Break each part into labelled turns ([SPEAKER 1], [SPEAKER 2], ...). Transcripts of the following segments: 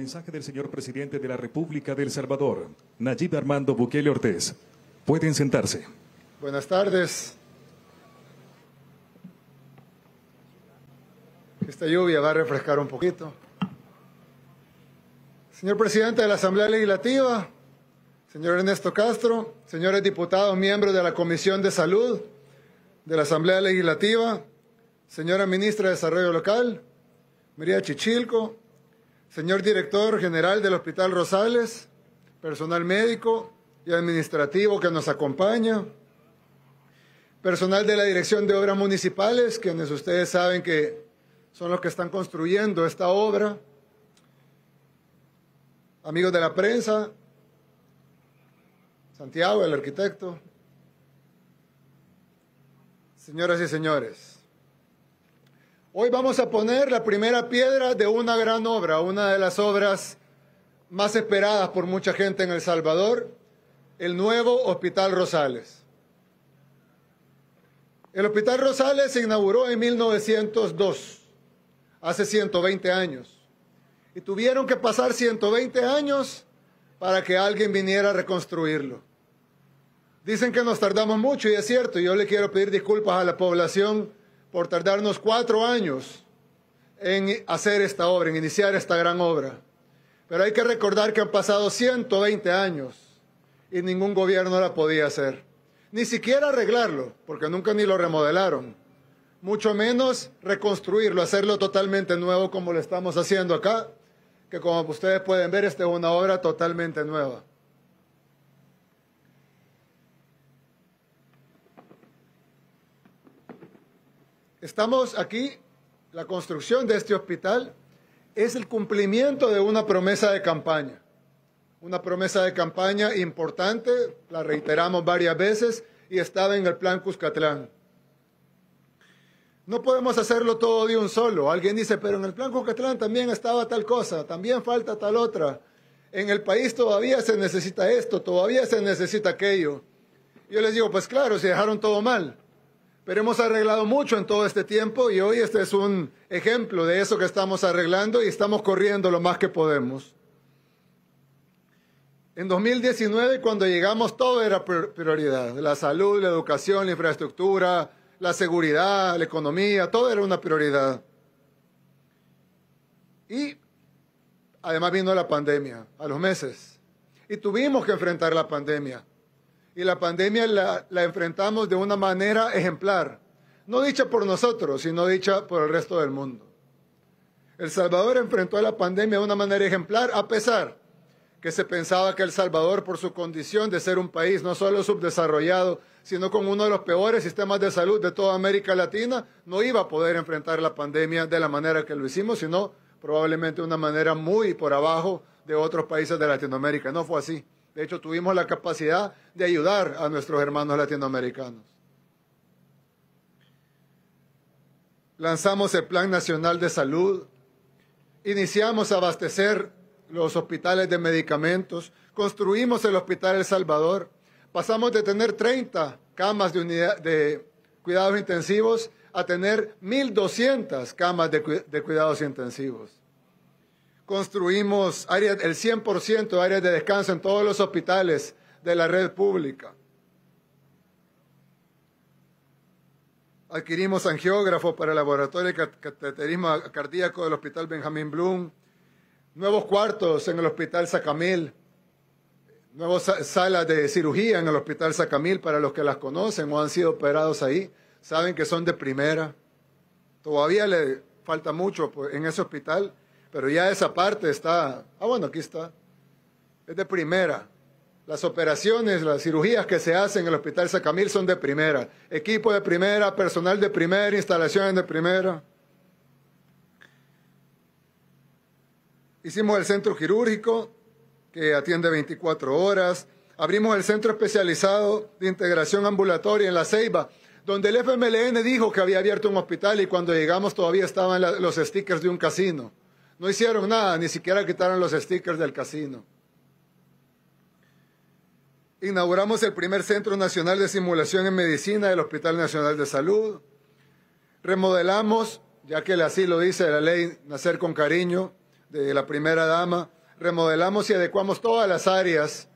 [SPEAKER 1] mensaje del señor presidente de la República
[SPEAKER 2] del Salvador,
[SPEAKER 1] Nayib Armando Bukele Ortiz. Pueden sentarse.
[SPEAKER 2] Buenas tardes. Esta lluvia va a refrescar un poquito. Señor presidente de la Asamblea Legislativa, señor Ernesto Castro, señores diputados, miembros de la Comisión de Salud de la Asamblea Legislativa, señora ministra de Desarrollo Local, María Chichilco, Señor director general del Hospital Rosales, personal médico y administrativo que nos acompaña, personal de la Dirección de Obras Municipales, quienes ustedes saben que son los que están construyendo esta obra, amigos de la prensa, Santiago, el arquitecto, señoras y señores. Hoy vamos a poner la primera piedra de una gran obra, una de las obras más esperadas por mucha gente en El Salvador, el nuevo Hospital Rosales. El Hospital Rosales se inauguró en 1902, hace 120 años, y tuvieron que pasar 120 años para que alguien viniera a reconstruirlo. Dicen que nos tardamos mucho y es cierto, yo le quiero pedir disculpas a la población por tardarnos cuatro años en hacer esta obra, en iniciar esta gran obra. Pero hay que recordar que han pasado 120 años y ningún gobierno la podía hacer. Ni siquiera arreglarlo, porque nunca ni lo remodelaron. Mucho menos reconstruirlo, hacerlo totalmente nuevo como lo estamos haciendo acá, que como ustedes pueden ver, esta es una obra totalmente nueva. Estamos aquí, la construcción de este hospital es el cumplimiento de una promesa de campaña. Una promesa de campaña importante, la reiteramos varias veces y estaba en el plan Cuscatlán. No podemos hacerlo todo de un solo. Alguien dice, pero en el plan Cuscatlán también estaba tal cosa, también falta tal otra. En el país todavía se necesita esto, todavía se necesita aquello. Yo les digo, pues claro, se dejaron todo mal. Pero hemos arreglado mucho en todo este tiempo y hoy este es un ejemplo de eso que estamos arreglando y estamos corriendo lo más que podemos. En 2019, cuando llegamos, todo era prioridad. La salud, la educación, la infraestructura, la seguridad, la economía, todo era una prioridad. Y además vino la pandemia a los meses. Y tuvimos que enfrentar la pandemia y la pandemia la, enfrentamos de una manera ejemplar, no dicha por nosotros, sino dicha por el resto del mundo. El Salvador enfrentó a la pandemia de una manera ejemplar, a pesar que se pensaba que El Salvador, por su condición de ser un país no solo subdesarrollado, sino con uno de los peores sistemas de salud de toda América Latina, no iba a poder enfrentar la pandemia de la manera que lo hicimos, sino probablemente de una manera muy por abajo de otros países de Latinoamérica. No fue así. De hecho, tuvimos la capacidad de ayudar a nuestros hermanos latinoamericanos. Lanzamos el Plan Nacional de Salud, iniciamos a abastecer los hospitales de medicamentos, construimos el Hospital El Salvador, pasamos de tener 30 camas de, de cuidados intensivos a tener 1.200 camas de cuidados intensivos construimos áreas, el 100% de áreas de descanso en todos los hospitales de la red pública. Adquirimos angiógrafos para el laboratorio de cateterismo cardíaco del Hospital Benjamín Bloom, nuevos cuartos en el Hospital Sacamil, nuevas salas de cirugía en el Hospital Sacamil para los que las conocen o han sido operados ahí, saben que son de primera. Todavía le falta mucho pues, en ese hospital, pero ya esa parte está, ah bueno, aquí está, es de primera. Las operaciones, las cirugías que se hacen en el Hospital Sacamil son de primera. Equipo de primera, personal de primera, instalaciones de primera. Hicimos el centro quirúrgico, que atiende 24 horas. Abrimos el centro especializado de integración ambulatoria en La Ceiba, donde el FMLN dijo que había abierto un hospital y cuando llegamos todavía estaban los stickers de un casino. No hicieron nada, ni siquiera quitaron los stickers del casino. Inauguramos el primer Centro Nacional de Simulación en Medicina del Hospital Nacional de Salud. Remodelamos, ya que así lo dice la ley Nacer con Cariño de la primera dama, remodelamos y adecuamos todas las áreas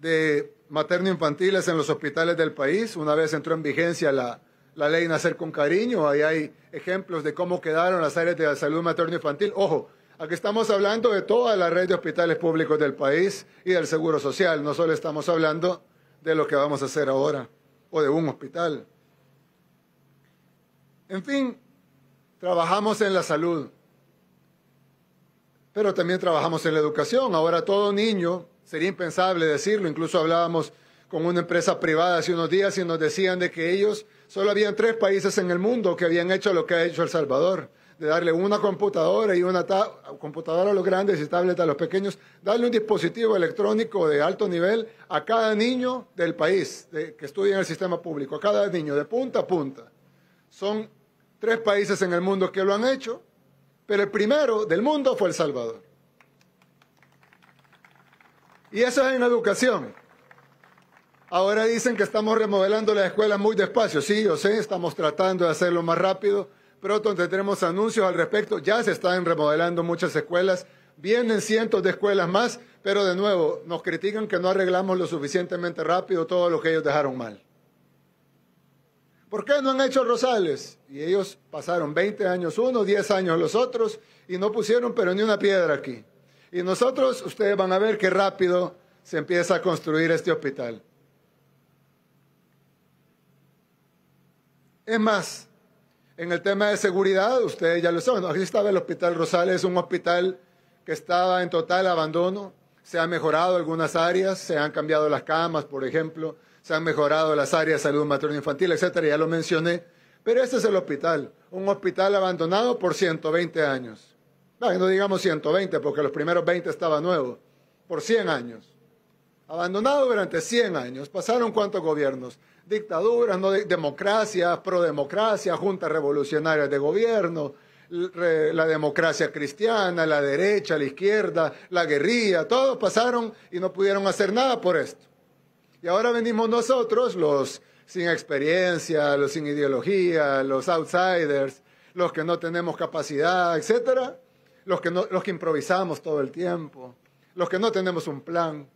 [SPEAKER 2] de materno-infantiles en los hospitales del país. Una vez entró en vigencia la la ley Nacer con Cariño, ahí hay ejemplos de cómo quedaron las áreas de la salud materno-infantil. Ojo, aquí estamos hablando de toda la red de hospitales públicos del país y del Seguro Social, no solo estamos hablando de lo que vamos a hacer ahora o de un hospital. En fin, trabajamos en la salud, pero también trabajamos en la educación. Ahora todo niño, sería impensable decirlo, incluso hablábamos con una empresa privada hace unos días y nos decían de que ellos Solo habían tres países en el mundo que habían hecho lo que ha hecho El Salvador, de darle una computadora y una computadora a los grandes y tabletas a los pequeños, darle un dispositivo electrónico de alto nivel a cada niño del país que estudia en el sistema público, a cada niño, de punta a punta. Son tres países en el mundo que lo han hecho, pero el primero del mundo fue El Salvador. Y eso es en educación. Ahora dicen que estamos remodelando la escuela muy despacio. Sí, yo sé, estamos tratando de hacerlo más rápido. Pronto tendremos anuncios al respecto. Ya se están remodelando muchas escuelas. Vienen cientos de escuelas más, pero de nuevo, nos critican que no arreglamos lo suficientemente rápido todo lo que ellos dejaron mal. ¿Por qué no han hecho Rosales? Y ellos pasaron 20 años uno, 10 años los otros, y no pusieron pero ni una piedra aquí. Y nosotros, ustedes van a ver qué rápido se empieza a construir este hospital. Es más, en el tema de seguridad, ustedes ya lo saben, aquí estaba el Hospital Rosales, un hospital que estaba en total abandono, se han mejorado algunas áreas, se han cambiado las camas, por ejemplo, se han mejorado las áreas de salud materno-infantil, etcétera, ya lo mencioné, pero ese es el hospital, un hospital abandonado por 120 años. No, no digamos 120, porque los primeros 20 estaba nuevo, por 100 años abandonado durante 100 años. Pasaron cuántos gobiernos? Dictaduras, no democracias, prodemocracias, juntas revolucionarias de gobierno, la democracia cristiana, la derecha, la izquierda, la guerrilla, todos pasaron y no pudieron hacer nada por esto. Y ahora venimos nosotros, los sin experiencia, los sin ideología, los outsiders, los que no tenemos capacidad, etcétera, los que, no, los que improvisamos todo el tiempo, los que no tenemos un plan,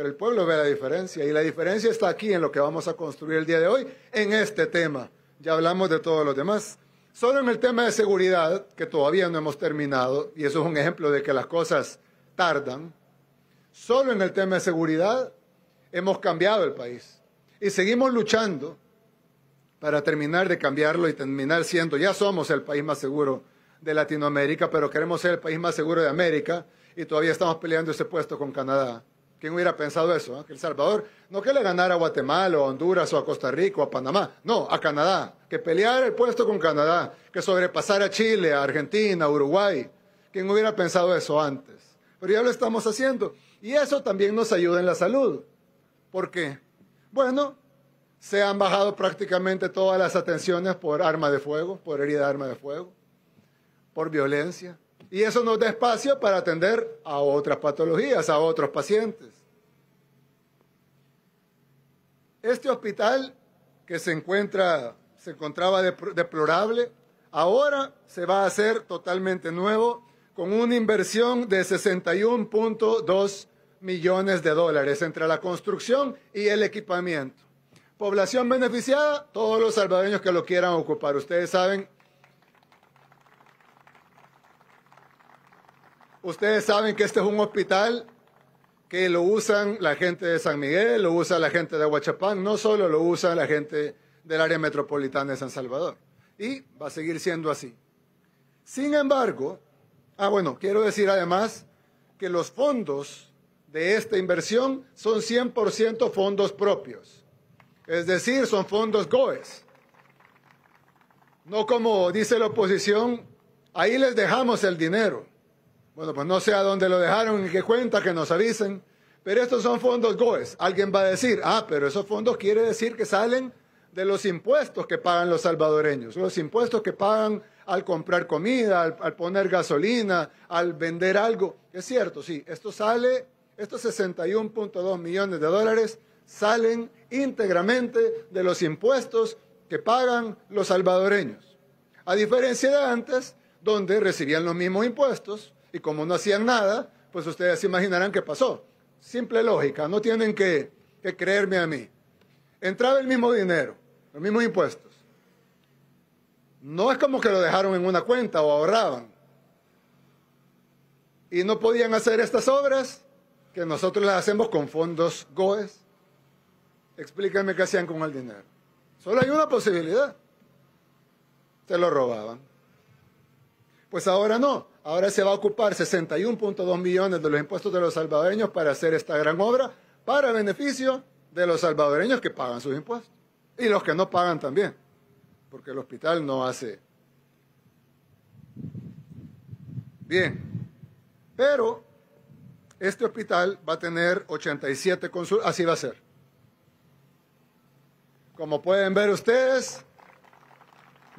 [SPEAKER 2] pero el pueblo ve la diferencia y la diferencia está aquí en lo que vamos a construir el día de hoy, en este tema. Ya hablamos de todos los demás. Solo en el tema de seguridad, que todavía no hemos terminado, y eso es un ejemplo de que las cosas tardan, solo en el tema de seguridad hemos cambiado el país y seguimos luchando para terminar de cambiarlo y terminar siendo, ya somos el país más seguro de Latinoamérica, pero queremos ser el país más seguro de América y todavía estamos peleando ese puesto con Canadá. ¿Quién hubiera pensado eso? Ah? Que El Salvador, no que le ganara a Guatemala, o a Honduras, o a Costa Rica, o a Panamá, no, a Canadá, que pelear el puesto con Canadá, que sobrepasar a Chile, a Argentina, a Uruguay. ¿Quién hubiera pensado eso antes? Pero ya lo estamos haciendo. Y eso también nos ayuda en la salud. ¿Por qué? Bueno, se han bajado prácticamente todas las atenciones por arma de fuego, por herida de arma de fuego, por violencia, y eso nos da espacio para atender a otras patologías, a otros pacientes. Este hospital que se encuentra, se encontraba deplorable, ahora se va a hacer totalmente nuevo con una inversión de 61.2 millones de dólares entre la construcción y el equipamiento. Población beneficiada, todos los salvadoreños que lo quieran ocupar. Ustedes saben Ustedes saben que este es un hospital que lo usan la gente de San Miguel, lo usa la gente de Huachapán, no solo lo usa la gente del área metropolitana de San Salvador. Y va a seguir siendo así. Sin embargo, ah bueno, quiero decir además que los fondos de esta inversión son 100% fondos propios. Es decir, son fondos GOES. No como dice la oposición, ahí les dejamos el dinero. Bueno, pues no sé a dónde lo dejaron y qué cuenta, que nos avisen. Pero estos son fondos GOES. Alguien va a decir, ah, pero esos fondos quiere decir que salen de los impuestos que pagan los salvadoreños, los impuestos que pagan al comprar comida, al, al poner gasolina, al vender algo. Es cierto, sí, esto sale, estos 61.2 millones de dólares salen íntegramente de los impuestos que pagan los salvadoreños. A diferencia de antes, donde recibían los mismos impuestos, y como no hacían nada, pues ustedes se imaginarán qué pasó. Simple lógica, no tienen que, creerme a mí. Entraba el mismo dinero, los mismos impuestos. No es como que lo dejaron en una cuenta o ahorraban. Y no podían hacer estas obras que nosotros las hacemos con fondos GOES. Explíquenme qué hacían con el dinero. Solo hay una posibilidad. Se lo robaban. Pues ahora no. Ahora se va a ocupar 61.2 millones de los impuestos de los salvadoreños para hacer esta gran obra para beneficio de los salvadoreños que pagan sus impuestos y los que no pagan también, porque el hospital no hace. Bien, pero este hospital va a tener 87 consultas, así va a ser. Como pueden ver ustedes,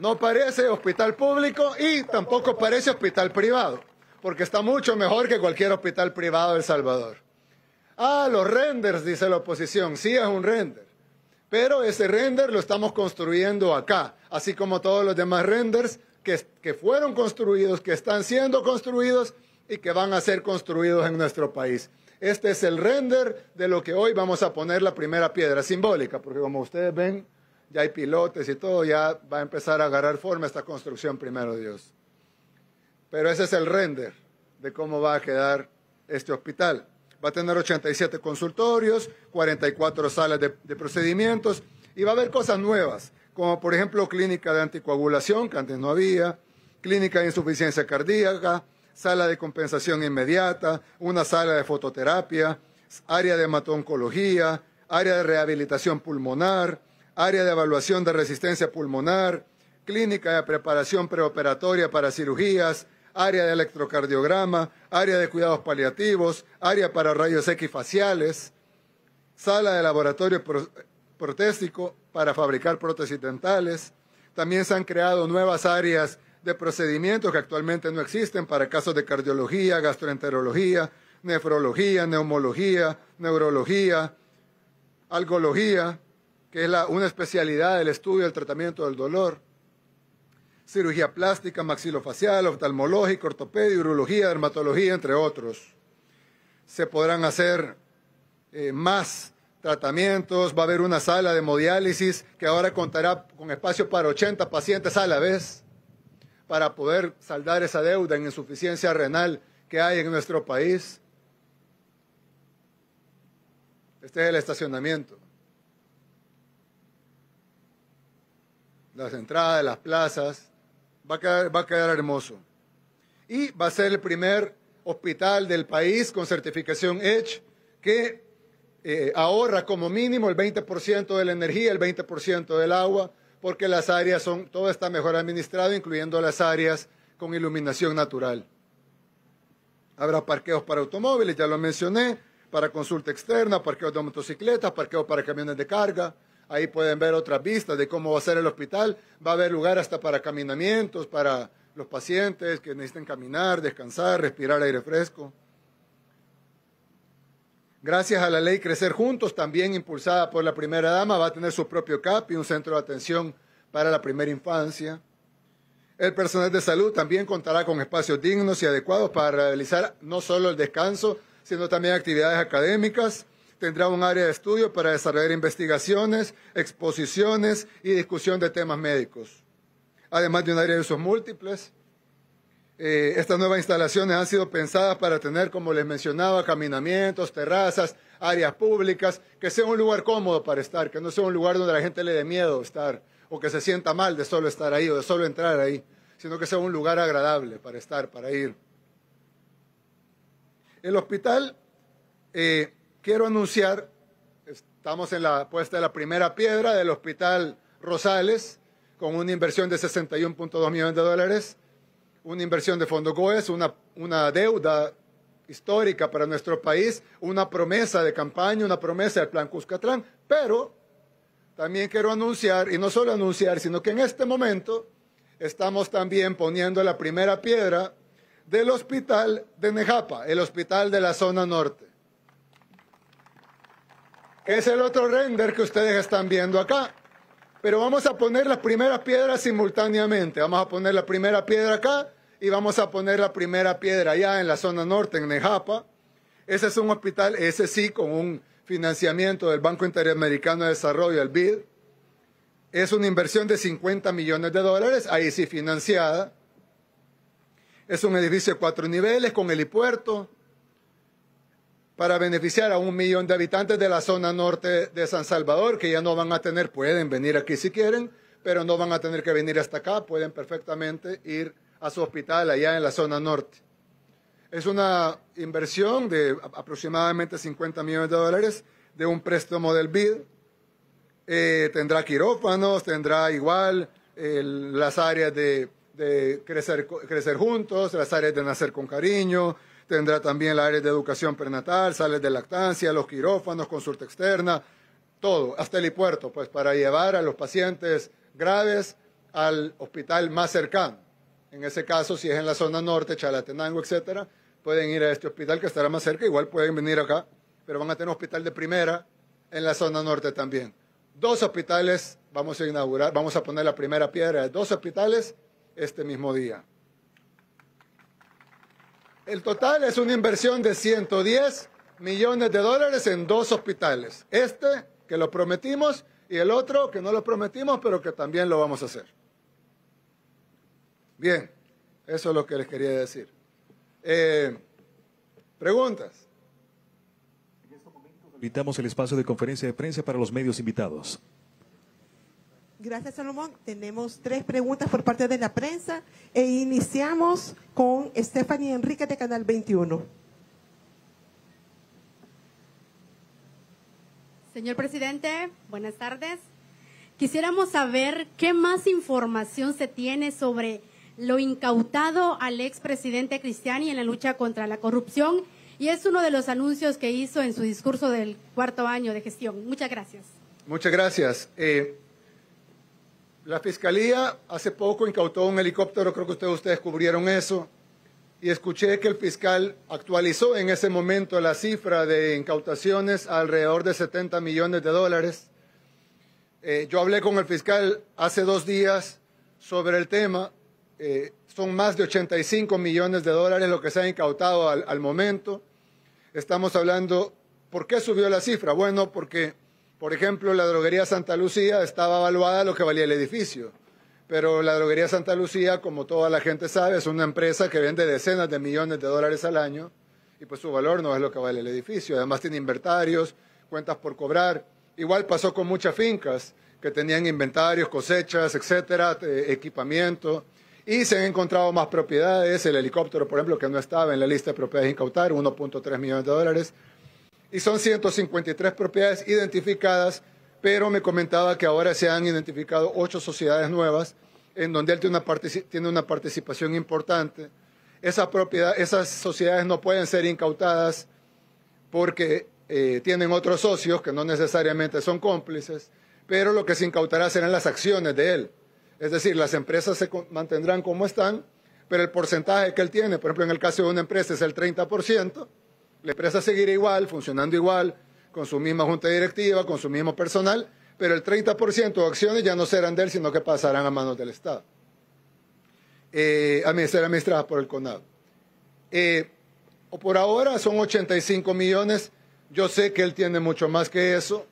[SPEAKER 2] no parece hospital público y tampoco parece hospital privado, porque está mucho mejor que cualquier hospital privado de El Salvador. Ah, los renders, dice la oposición. Sí, es un render. Pero ese render lo estamos construyendo acá, así como todos los demás renders que, fueron construidos, que están siendo construidos y que van a ser construidos en nuestro país. Este es el render de lo que hoy vamos a poner la primera piedra simbólica, porque como ustedes ven, ya hay pilotes y todo, ya va a empezar a agarrar forma esta construcción primero Dios. Pero ese es el render de cómo va a quedar este hospital. Va a tener 87 consultorios, 44 salas de, procedimientos y va a haber cosas nuevas, como por ejemplo clínica de anticoagulación, que antes no había, clínica de insuficiencia cardíaca, sala de compensación inmediata, una sala de fototerapia, área de hematoncología, área de rehabilitación pulmonar, área de evaluación de resistencia pulmonar, clínica de preparación preoperatoria para cirugías, área de electrocardiograma, área de cuidados paliativos, área para rayos equifaciales, sala de laboratorio protésico para fabricar prótesis dentales. También se han creado nuevas áreas de procedimientos que actualmente no existen para casos de cardiología, gastroenterología, nefrología, neumología, neurología, algología, que es una especialidad del estudio del tratamiento del dolor, cirugía plástica, maxilofacial, oftalmológica, ortopedia, urología, dermatología, entre otros. Se podrán hacer eh, más tratamientos, va a haber una sala de hemodiálisis que ahora contará con espacio para 80 pacientes a la vez para poder saldar esa deuda en insuficiencia renal que hay en nuestro país. Este es el estacionamiento. las entradas, las plazas. Va a, quedar, hermoso. Y va a ser el primer hospital del país con certificación EDGE que eh, ahorra como mínimo el 20% de la energía, el 20% del agua, porque las áreas son, todo está mejor administrado, incluyendo las áreas con iluminación natural. Habrá parqueos para automóviles, ya lo mencioné, para consulta externa, parqueos de motocicletas, parqueos para camiones de carga, Ahí pueden ver otras vistas de cómo va a ser el hospital. Va a haber lugar hasta para caminamientos, para los pacientes que necesiten caminar, descansar, respirar aire fresco. Gracias a la ley Crecer Juntos, también impulsada por la primera dama, va a tener su propio CAP y un centro de atención para la primera infancia. El personal de salud también contará con espacios dignos y adecuados para realizar no solo el descanso, sino también actividades académicas, tendrá un área de estudio para desarrollar investigaciones, exposiciones y discusión de temas médicos, además de un área de usos múltiples. Eh, estas nuevas instalaciones han sido pensadas para tener, como les mencionaba, caminamientos, terrazas, áreas públicas, que sea un lugar cómodo para estar, que no sea un lugar donde la gente le dé miedo estar o que se sienta mal de solo estar ahí o de solo entrar ahí, sino que sea un lugar agradable para estar, para ir. El hospital eh, quiero anunciar, estamos en la puesta de la primera piedra del Hospital Rosales, con una inversión de 61.2 millones de dólares, una inversión de Fondo Goes, una, una deuda histórica para nuestro país, una promesa de campaña, una promesa del Plan Cuscatlán, pero también quiero anunciar, y no solo anunciar, sino que en este momento estamos también poniendo la primera piedra del hospital de Nejapa, el hospital de la zona norte es el otro render que ustedes están viendo acá. Pero vamos a poner las primeras piedras simultáneamente. Vamos a poner la primera piedra acá y vamos a poner la primera piedra allá en la zona norte, en Nejapa. Ese es un hospital, ese sí, con un financiamiento del Banco Interamericano de Desarrollo, el BID. Es una inversión de 50 millones de dólares, ahí sí financiada. Es un edificio de cuatro niveles con helipuerto, para beneficiar a un millón de habitantes de la zona norte de San Salvador, que ya no van a tener, pueden venir aquí si quieren, pero no van a tener que venir hasta acá, pueden perfectamente ir a su hospital allá en la zona norte. Es una inversión de aproximadamente 50 millones de dólares de un préstamo del BID. Eh, tendrá quirófanos, tendrá igual las áreas de, de crecer, crecer juntos, las áreas de nacer con cariño, Tendrá también la área de educación prenatal, sales de lactancia, los quirófanos, consulta externa, todo, hasta el hipuerto, pues para llevar a los pacientes graves al hospital más cercano. En ese caso, si es en la zona norte, Chalatenango, etcétera, pueden ir a este hospital que estará más cerca, igual pueden venir acá, pero van a tener un hospital de primera en la zona norte también. Dos hospitales vamos a inaugurar, vamos a poner la primera piedra de dos hospitales este mismo día. El total es una inversión de 110 millones de dólares en dos hospitales. Este, que lo prometimos, y el otro, que no lo prometimos, pero que también lo vamos a hacer. Bien, eso es lo que les quería decir. Eh, ¿Preguntas?
[SPEAKER 1] Invitamos el espacio de conferencia de prensa para los medios invitados. Gracias, Salomón. Tenemos tres preguntas por parte de la prensa e iniciamos con Stephanie Enrique de Canal 21. Señor presidente, buenas tardes. Quisiéramos saber qué más información se tiene sobre lo incautado al expresidente Cristiani en la lucha contra la corrupción y es uno de los anuncios que hizo en su discurso del cuarto año de gestión. Muchas gracias.
[SPEAKER 2] Muchas gracias. Eh, la fiscalía hace poco incautó un helicóptero, creo que ustedes, descubrieron eso, y escuché que el fiscal actualizó en ese momento la cifra de incautaciones a alrededor de 70 millones de dólares. Eh, yo hablé con el fiscal hace dos días sobre el tema. Eh, son más de 85 millones de dólares lo que se ha incautado al momento. Estamos hablando, ¿por qué subió la cifra? Bueno, porque por ejemplo, la droguería Santa Lucía estaba evaluada lo que valía el edificio, pero la droguería Santa Lucía, como toda la gente sabe, es una empresa que vende decenas de millones de dólares al año y pues su valor no es lo que vale el edificio. Además tiene inventarios, cuentas por cobrar. Igual pasó con muchas fincas que tenían inventarios, cosechas, etcétera, eh, equipamiento. Y se han encontrado más propiedades, el helicóptero, por ejemplo, que no estaba en la lista de propiedades incautar, 1.3 millones de dólares y son 153 propiedades identificadas, pero me comentaba que ahora se han identificado ocho sociedades nuevas en donde él tiene una, tiene una participación importante. esas sociedades no pueden ser incautadas porque eh, tienen otros socios que no necesariamente son cómplices, pero lo que se incautará serán las acciones de él. Es decir, las empresas se mantendrán como están, pero el porcentaje que él tiene, por ejemplo, en el caso de una empresa es el 30%, la empresa seguirá igual, funcionando igual, con su misma junta directiva, con su mismo personal, pero el 30% de acciones ya no serán de él, sino que pasarán a manos del Estado. Eh, serán administradas por el CONAD. Eh, por ahora son 85 millones. Yo sé que él tiene mucho más que eso.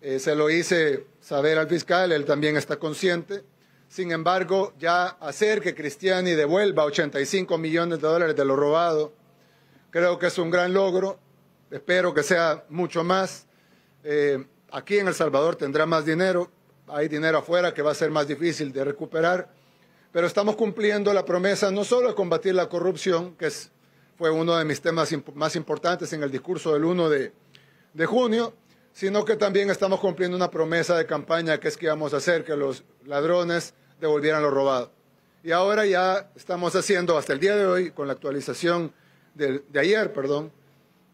[SPEAKER 2] Eh, se lo hice saber al fiscal, él también está consciente. Sin embargo, ya hacer que Cristiani devuelva 85 millones de dólares de lo robado Creo que es un gran logro, espero que sea mucho más. Eh, aquí en El Salvador tendrá más dinero, hay dinero afuera que va a ser más difícil de recuperar, pero estamos cumpliendo la promesa no solo de combatir la corrupción, que fue uno de mis temas más importantes en el discurso del 1 de, de junio, sino que también estamos cumpliendo una promesa de campaña que es que íbamos a hacer que los ladrones devolvieran lo robado. Y ahora ya estamos haciendo, hasta el día de hoy, con la actualización de, ayer, perdón,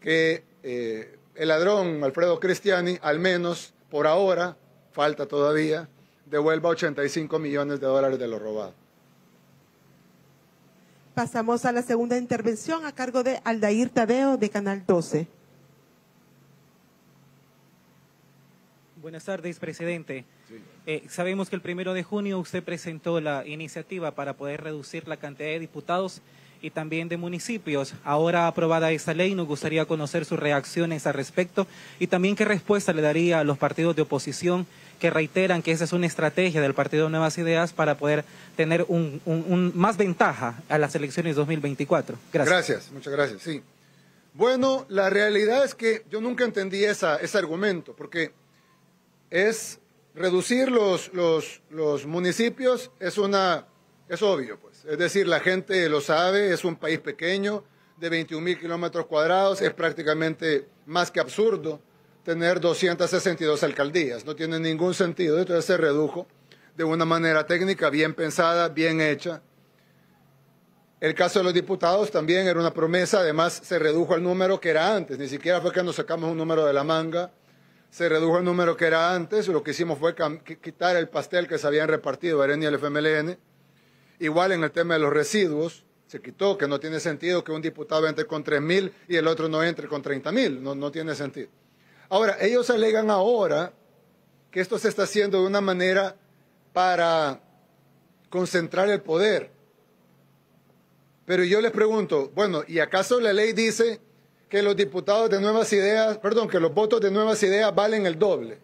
[SPEAKER 2] que eh, el ladrón Alfredo Cristiani, al menos por ahora, falta todavía, devuelva 85 millones de dólares de lo robado.
[SPEAKER 1] Pasamos a la segunda intervención a cargo de Aldair Tadeo de Canal 12. Buenas tardes, presidente. Eh, sabemos que el primero de junio usted presentó la iniciativa para poder reducir la cantidad de diputados y también de municipios. Ahora aprobada esta ley, nos gustaría conocer sus reacciones al respecto y también qué respuesta le daría a los partidos de oposición que reiteran que esa es una estrategia del Partido Nuevas Ideas para poder tener un, más ventaja a las elecciones 2024.
[SPEAKER 2] Gracias. Gracias, muchas gracias. Sí. Bueno, la realidad es que yo nunca entendí ese argumento, porque es reducir los municipios es una es obvio, pues. Es decir, la gente lo sabe, es un país pequeño, de 21 mil kilómetros cuadrados, es prácticamente más que absurdo tener 262 alcaldías. No tiene ningún sentido. Entonces se redujo de una manera técnica, bien pensada, bien hecha. El caso de los diputados también era una promesa, además se redujo el número que era antes, ni siquiera fue que nos sacamos un número de la manga, se redujo el número que era antes, lo que hicimos fue quitar el pastel que se habían repartido Arenia y el FMLN, Igual en el tema de los residuos, se quitó, que no tiene sentido que un diputado entre con mil y el otro no entre con 30.000, no, no tiene sentido. Ahora, ellos alegan ahora que esto se está haciendo de una manera para concentrar el poder. Pero yo les pregunto, bueno, ¿y acaso la ley dice que los diputados de Nuevas Ideas, perdón, que los votos de Nuevas Ideas valen el doble?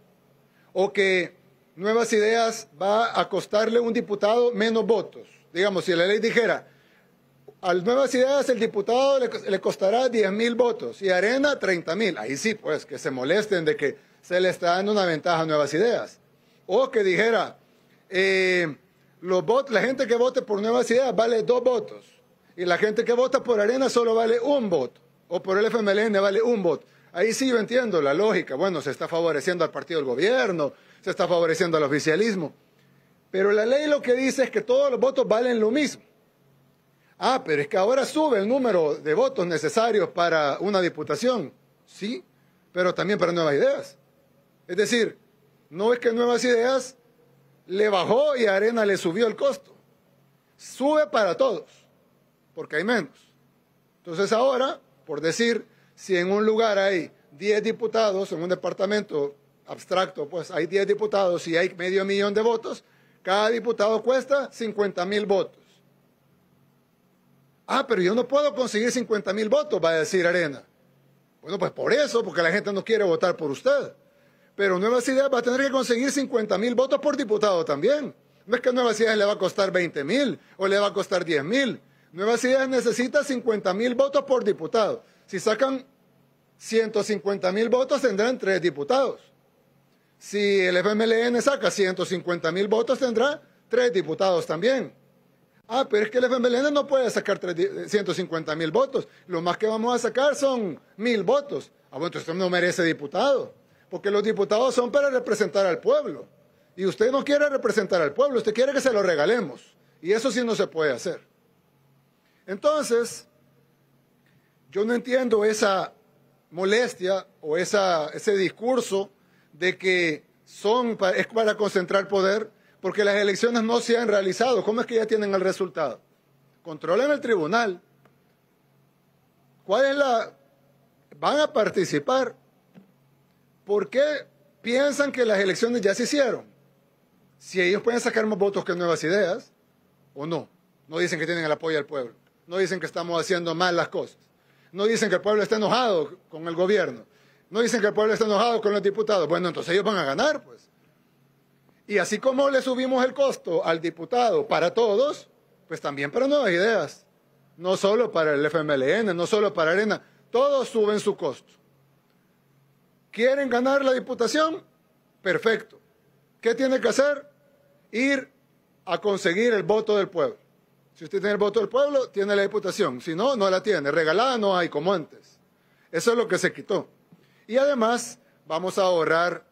[SPEAKER 2] ¿O que Nuevas Ideas va a costarle a un diputado menos votos? Digamos, si la ley dijera, a las nuevas ideas el diputado le, costará 10 mil votos y Arena 30 mil. Ahí sí, pues, que se molesten de que se le está dando una ventaja a nuevas ideas. O que dijera, eh, los la gente que vote por nuevas ideas vale dos votos y la gente que vota por Arena solo vale un voto o por el FMLN vale un voto. Ahí sí yo entiendo la lógica. Bueno, se está favoreciendo al partido del gobierno, se está favoreciendo al oficialismo. Pero la ley lo que dice es que todos los votos valen lo mismo. Ah, pero es que ahora sube el número de votos necesarios para una diputación. Sí, pero también para nuevas ideas. Es decir, no es que nuevas ideas le bajó y Arena le subió el costo. Sube para todos, porque hay menos. Entonces ahora, por decir, si en un lugar hay 10 diputados, en un departamento abstracto, pues hay 10 diputados y hay medio millón de votos, cada diputado cuesta 50 mil votos. Ah, pero yo no puedo conseguir 50 mil votos, va a decir Arena. Bueno, pues por eso, porque la gente no quiere votar por usted. Pero Nuevas Ideas va a tener que conseguir 50 mil votos por diputado también. No es que Nuevas Ideas le va a costar 20 mil o le va a costar 10 mil. Nuevas Ideas necesita 50 mil votos por diputado. Si sacan 150 mil votos, tendrán tres diputados. Si el FMLN saca 150 mil votos, tendrá tres diputados también. Ah, pero es que el FMLN no puede sacar 150 eh, mil votos. Lo más que vamos a sacar son mil votos. Ah, bueno, usted no merece diputado, porque los diputados son para representar al pueblo. Y usted no quiere representar al pueblo, usted quiere que se lo regalemos. Y eso sí no se puede hacer. Entonces, yo no entiendo esa molestia o ese discurso de que son es para concentrar poder porque las elecciones no se han realizado. ¿Cómo es que ya tienen el resultado? Controlen el tribunal. ¿Cuál es la...? Van a participar. ¿Por qué piensan que las elecciones ya se hicieron? Si ellos pueden sacar más votos que nuevas ideas, o no. No dicen que tienen el apoyo del pueblo. No dicen que estamos haciendo mal las cosas. No dicen que el pueblo está enojado con el gobierno. No dicen que el pueblo está enojado con los diputados. Bueno, entonces ellos van a ganar, pues. Y así como le subimos el costo al diputado para todos, pues también para nuevas ideas. No solo para el FMLN, no solo para Arena. Todos suben su costo. ¿Quieren ganar la diputación? Perfecto. ¿Qué tiene que hacer? Ir a conseguir el voto del pueblo. Si usted tiene el voto del pueblo, tiene la diputación. Si no, no la tiene. Regalada no hay como antes. Eso es lo que se quitó. Y además vamos a ahorrar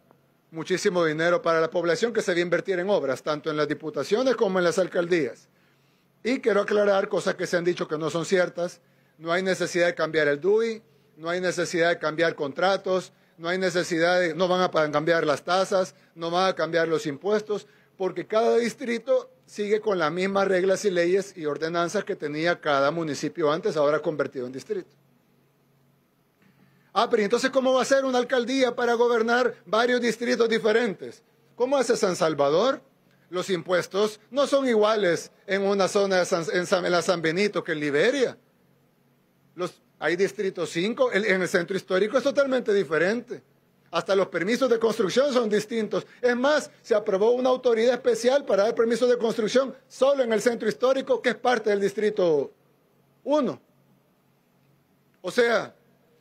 [SPEAKER 2] muchísimo dinero para la población que se va a invertir en obras, tanto en las diputaciones como en las alcaldías. Y quiero aclarar cosas que se han dicho que no son ciertas. No hay necesidad de cambiar el DUI, no hay necesidad de cambiar contratos, no hay necesidad de, no van a cambiar las tasas, no van a cambiar los impuestos, porque cada distrito sigue con las mismas reglas y leyes y ordenanzas que tenía cada municipio antes, ahora convertido en distrito. Ah, pero entonces, ¿cómo va a ser una alcaldía para gobernar varios distritos diferentes? ¿Cómo hace San Salvador? Los impuestos no son iguales en una zona de en, San, San Benito que en Liberia. hay Distrito 5, en el centro histórico es totalmente diferente. Hasta los permisos de construcción son distintos. Es más, se aprobó una autoridad especial para dar permisos de construcción solo en el centro histórico, que es parte del Distrito 1. O sea,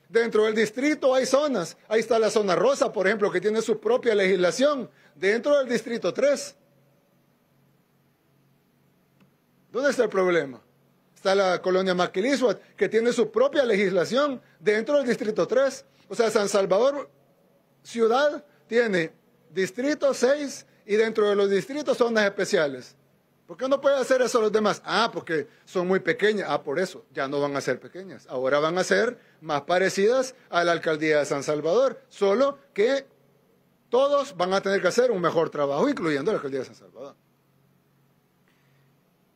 [SPEAKER 2] Dentro del distrito hay zonas. Ahí está la zona rosa, por ejemplo, que tiene su propia legislación. Dentro del distrito 3. ¿Dónde está el problema? Está la colonia Maquiliswa, que tiene su propia legislación dentro del distrito 3. O sea, San Salvador, ciudad, tiene distrito 6 y dentro de los distritos zonas especiales. ¿Por qué no puede hacer eso los demás? Ah, porque son muy pequeñas. Ah, por eso, ya no van a ser pequeñas. Ahora van a ser más parecidas a la alcaldía de San Salvador, solo que todos van a tener que hacer un mejor trabajo, incluyendo la alcaldía de San Salvador.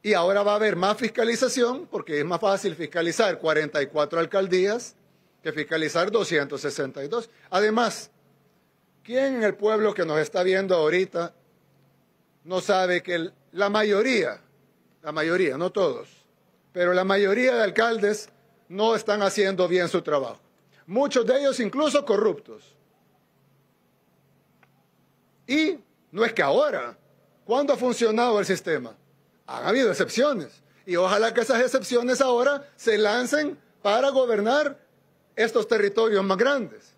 [SPEAKER 2] Y ahora va a haber más fiscalización, porque es más fácil fiscalizar 44 alcaldías que fiscalizar 262. Además, ¿quién en el pueblo que nos está viendo ahorita no sabe que el la mayoría, la mayoría, no todos, pero la mayoría de alcaldes no están haciendo bien su trabajo. Muchos de ellos incluso corruptos. Y no es que ahora, cuando ha funcionado el sistema? Han habido excepciones. Y ojalá que esas excepciones ahora se lancen para gobernar estos territorios más grandes.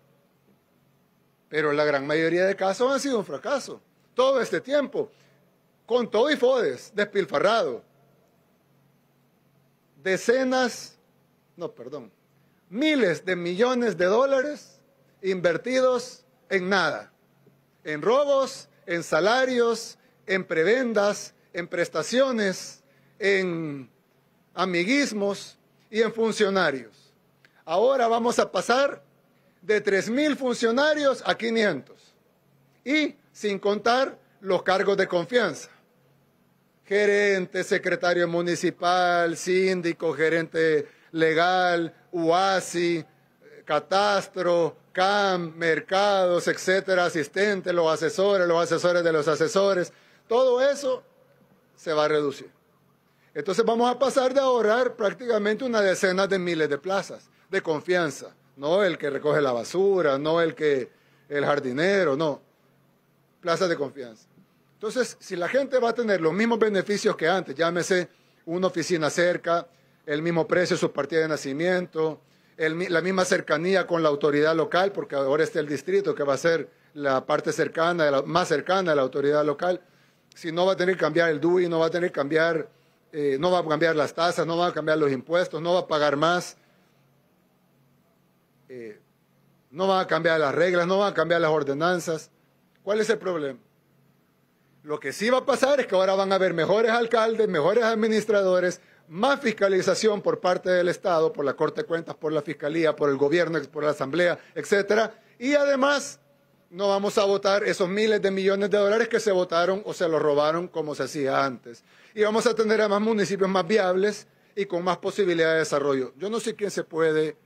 [SPEAKER 2] Pero la gran mayoría de casos han sido un fracaso todo este tiempo con todo y fodes, despilfarrado. Decenas, no, perdón, miles de millones de dólares invertidos en nada, en robos, en salarios, en prebendas, en prestaciones, en amiguismos y en funcionarios. Ahora vamos a pasar de 3.000 funcionarios a 500 y sin contar los cargos de confianza gerente, secretario municipal, síndico, gerente legal, UASI, catastro, CAM, mercados, etcétera, asistentes, los asesores, los asesores de los asesores, todo eso se va a reducir. Entonces vamos a pasar de ahorrar prácticamente una decena de miles de plazas de confianza, no el que recoge la basura, no el que el jardinero, no, plazas de confianza. Entonces, si la gente va a tener los mismos beneficios que antes, llámese una oficina cerca, el mismo precio de su partida de nacimiento, la misma cercanía con la autoridad local, porque ahora está el distrito que va a ser la parte cercana, la, más cercana a la autoridad local, si no va a tener que cambiar el DUI, no va a tener que cambiar, eh, no va a cambiar las tasas, no va a cambiar los impuestos, no va a pagar más, eh, no va a cambiar las reglas, no va a cambiar las ordenanzas. ¿Cuál es el problema? Lo que sí va a pasar es que ahora van a haber mejores alcaldes, mejores administradores, más fiscalización por parte del Estado, por la Corte de Cuentas, por la Fiscalía, por el Gobierno, por la Asamblea, etcétera. Y además no vamos a votar esos miles de millones de dólares que se votaron o se los robaron como se hacía antes. Y vamos a tener a más municipios más viables y con más posibilidad de desarrollo. Yo no sé quién se puede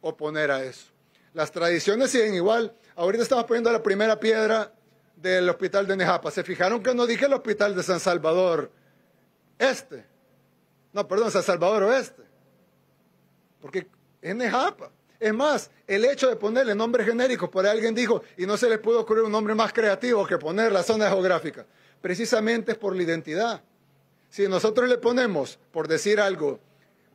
[SPEAKER 2] oponer a eso. Las tradiciones siguen igual. Ahorita estamos poniendo la primera piedra del hospital de Nejapa. ¿Se fijaron que no dije el hospital de San Salvador Este? No, perdón, San Salvador Oeste. Porque es Nejapa. Es más, el hecho de ponerle nombres genéricos, por alguien dijo, y no se le pudo ocurrir un nombre más creativo que poner la zona geográfica, precisamente es por la identidad. Si nosotros le ponemos, por decir algo,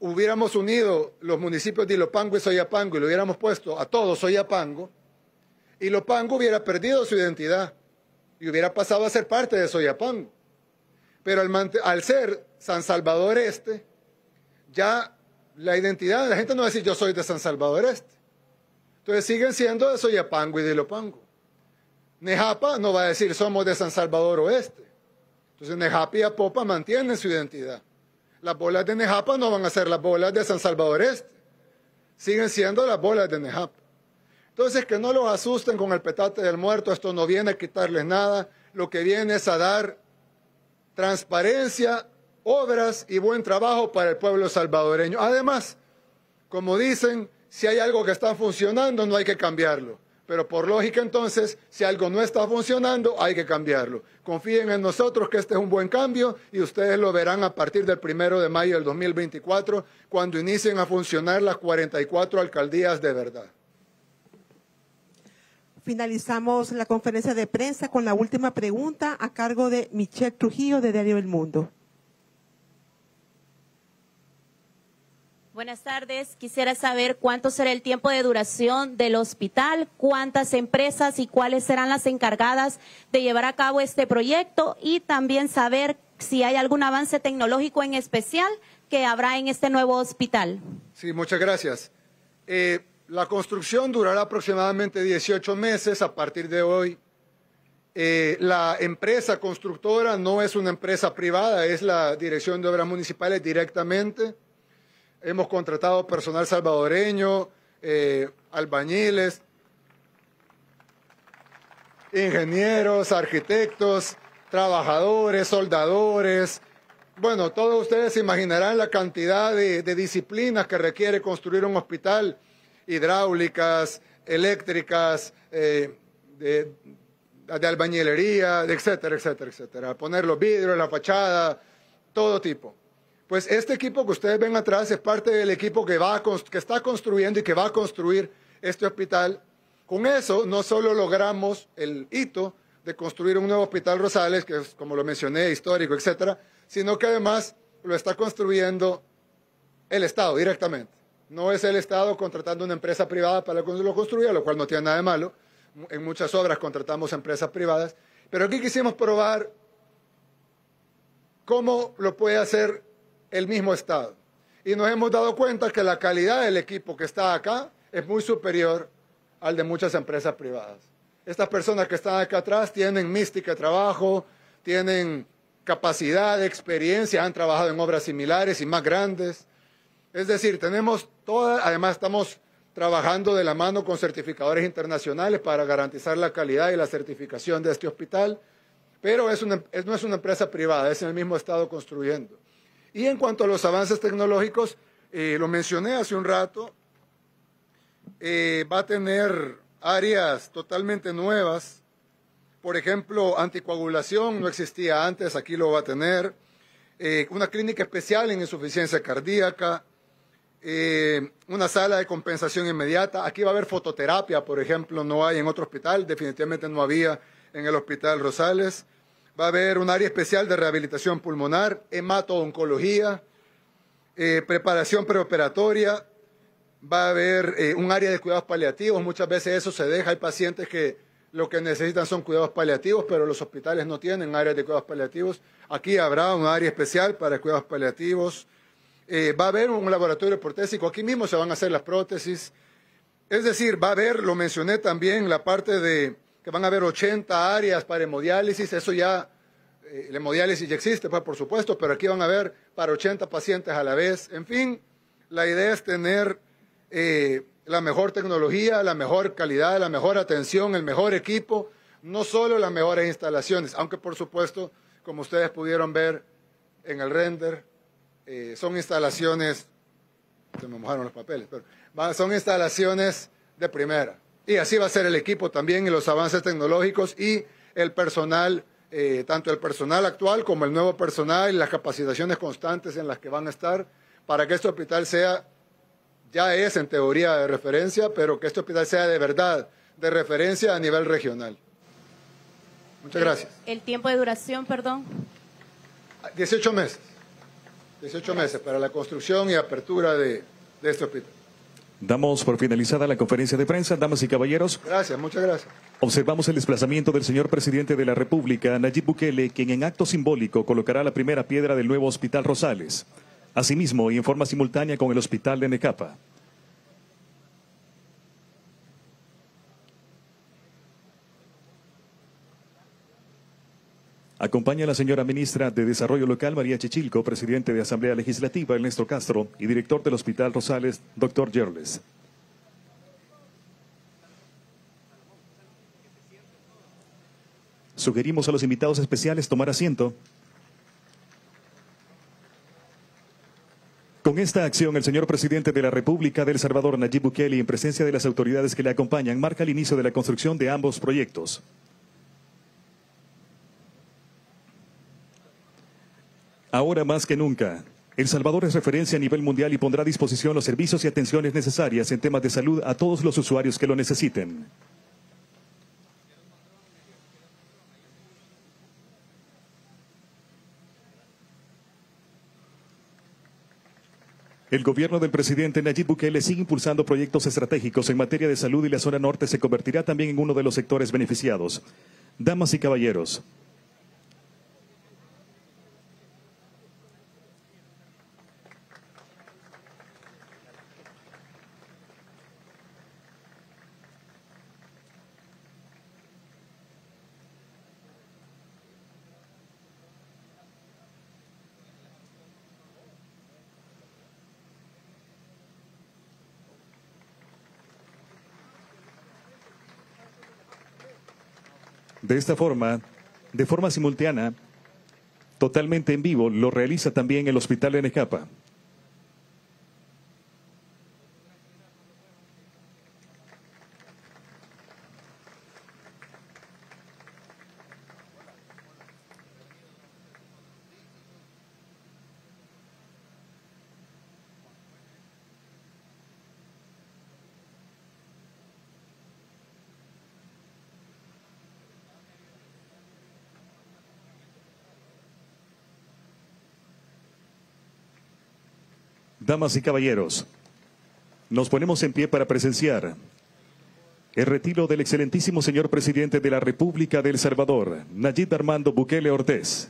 [SPEAKER 2] hubiéramos unido los municipios de Ilopango y Soyapango y lo hubiéramos puesto a todos Soyapango, Ilopango hubiera perdido su identidad y hubiera pasado a ser parte de Soyapango. Pero al, ser San Salvador Este, ya la identidad, de la gente no va a decir yo soy de San Salvador Este. Entonces siguen siendo de Soyapango y de Lopango. Nejapa no va a decir somos de San Salvador Oeste. Entonces Nejapa y Apopa mantienen su identidad. Las bolas de Nejapa no van a ser las bolas de San Salvador Este. Siguen siendo las bolas de Nejapa. Entonces, que no los asusten con el petate del muerto, esto no viene a quitarles nada, lo que viene es a dar transparencia, obras y buen trabajo para el pueblo salvadoreño. Además, como dicen, si hay algo que está funcionando, no hay que cambiarlo. Pero por lógica entonces, si algo no está funcionando, hay que cambiarlo. Confíen en nosotros que este es un buen cambio y ustedes lo verán a partir del primero de mayo del 2024, cuando inicien a funcionar las 44 alcaldías de verdad
[SPEAKER 1] finalizamos la conferencia de prensa con la última pregunta a cargo de Michelle Trujillo de Diario del Mundo. Buenas tardes. Quisiera saber cuánto será el tiempo de duración del hospital, cuántas empresas y cuáles serán las encargadas de llevar a cabo este proyecto y también saber si hay algún avance tecnológico en especial que habrá en este nuevo hospital.
[SPEAKER 2] Sí, muchas gracias. Eh, la construcción durará aproximadamente 18 meses a partir de hoy. Eh, la empresa constructora no es una empresa privada, es la Dirección de Obras Municipales directamente. Hemos contratado personal salvadoreño, eh, albañiles, ingenieros, arquitectos, trabajadores, soldadores. Bueno, todos ustedes imaginarán la cantidad de disciplinas que requiere construir un hospital hidráulicas, eléctricas, eh, de, albañilería, etcétera, etcétera, etcétera. Poner los vidrios, la fachada, todo tipo. Pues este equipo que ustedes ven atrás es parte del equipo que, va que está construyendo y que va a construir este hospital. Con eso no solo logramos el hito de construir un nuevo hospital Rosales, que es, como lo mencioné, histórico, etcétera, sino que además lo está construyendo el Estado directamente. No es el Estado contratando una empresa privada para que lo construya, lo cual no tiene nada de malo. En muchas obras contratamos empresas privadas, pero aquí quisimos probar cómo lo puede hacer el mismo Estado. Y nos hemos dado cuenta que la calidad del equipo que está acá es muy superior al de muchas empresas privadas. Estas personas que están acá atrás tienen mística de trabajo, tienen capacidad, experiencia, han trabajado en obras similares y más grandes. Es decir, tenemos todas, además estamos trabajando de la mano con certificadores internacionales para garantizar la calidad y la certificación de este hospital, pero no es una empresa privada, es en el mismo estado construyendo. Y en cuanto a los avances tecnológicos, eh, lo mencioné hace un rato, eh, va a tener áreas totalmente nuevas, por ejemplo, anticoagulación no existía antes, aquí lo va a tener, eh, una clínica especial en insuficiencia cardíaca, eh, una sala de compensación inmediata. Aquí va a haber fototerapia, por ejemplo, no hay en otro hospital, definitivamente no había en el Hospital Rosales. Va a haber un área especial de rehabilitación pulmonar, hemato eh, preparación preoperatoria. Va a haber eh, un área de cuidados paliativos, muchas veces eso se deja, hay pacientes que lo que necesitan son cuidados paliativos, pero los hospitales no tienen áreas de cuidados paliativos. Aquí habrá un área especial para cuidados paliativos eh, va a haber un laboratorio protésico, aquí mismo se van a hacer las prótesis. Es decir, va a haber, lo mencioné también, la parte de que van a haber 80 áreas para hemodiálisis, eso ya, el eh, hemodiálisis ya existe, pues por supuesto, pero aquí van a haber para 80 pacientes a la vez. En fin, la idea es tener eh, la mejor tecnología, la mejor calidad, la mejor atención, el mejor equipo, no solo las mejores instalaciones, aunque por supuesto, como ustedes pudieron ver en el render, eh, son instalaciones, se me mojaron los papeles, pero son instalaciones de primera. Y así va a ser el equipo también y los avances tecnológicos y el personal, eh, tanto el personal actual como el nuevo personal y las capacitaciones constantes en las que van a estar para que este hospital sea, ya es en teoría de referencia, pero que este hospital sea de verdad de referencia a nivel regional. Muchas gracias.
[SPEAKER 1] ¿El tiempo de duración, perdón?
[SPEAKER 2] 18 ah, meses. 18 meses para la construcción y apertura de, este hospital.
[SPEAKER 1] Damos por finalizada la conferencia de prensa, damas y caballeros.
[SPEAKER 2] Gracias, muchas gracias.
[SPEAKER 1] Observamos el desplazamiento del señor presidente de la República, Nayib Bukele, quien en acto simbólico colocará la primera piedra del nuevo Hospital Rosales. Asimismo, y en forma simultánea con el Hospital de Necapa. Acompaña a la señora ministra de Desarrollo Local, María Chichilco, presidente de Asamblea Legislativa, Ernesto Castro, y director del Hospital Rosales, doctor Yerles. Sugerimos a los invitados especiales tomar asiento. Con esta acción, el señor presidente de la República del Salvador, Nayib Bukele, en presencia de las autoridades que le acompañan, marca el inicio de la construcción de ambos proyectos. Ahora más que nunca, El Salvador es referencia a nivel mundial y pondrá a disposición los servicios y atenciones necesarias en temas de salud a todos los usuarios que lo necesiten. El gobierno del presidente Nayib Bukele sigue impulsando proyectos estratégicos en materia de salud y la zona norte se convertirá también en uno de los sectores beneficiados. Damas y caballeros, De esta forma, de forma simultánea, totalmente en vivo, lo realiza también el Hospital de Necapa. Damas y caballeros, nos ponemos en pie para presenciar el retiro del excelentísimo señor presidente de la República del Salvador, Nayib Armando Bukele Ortez.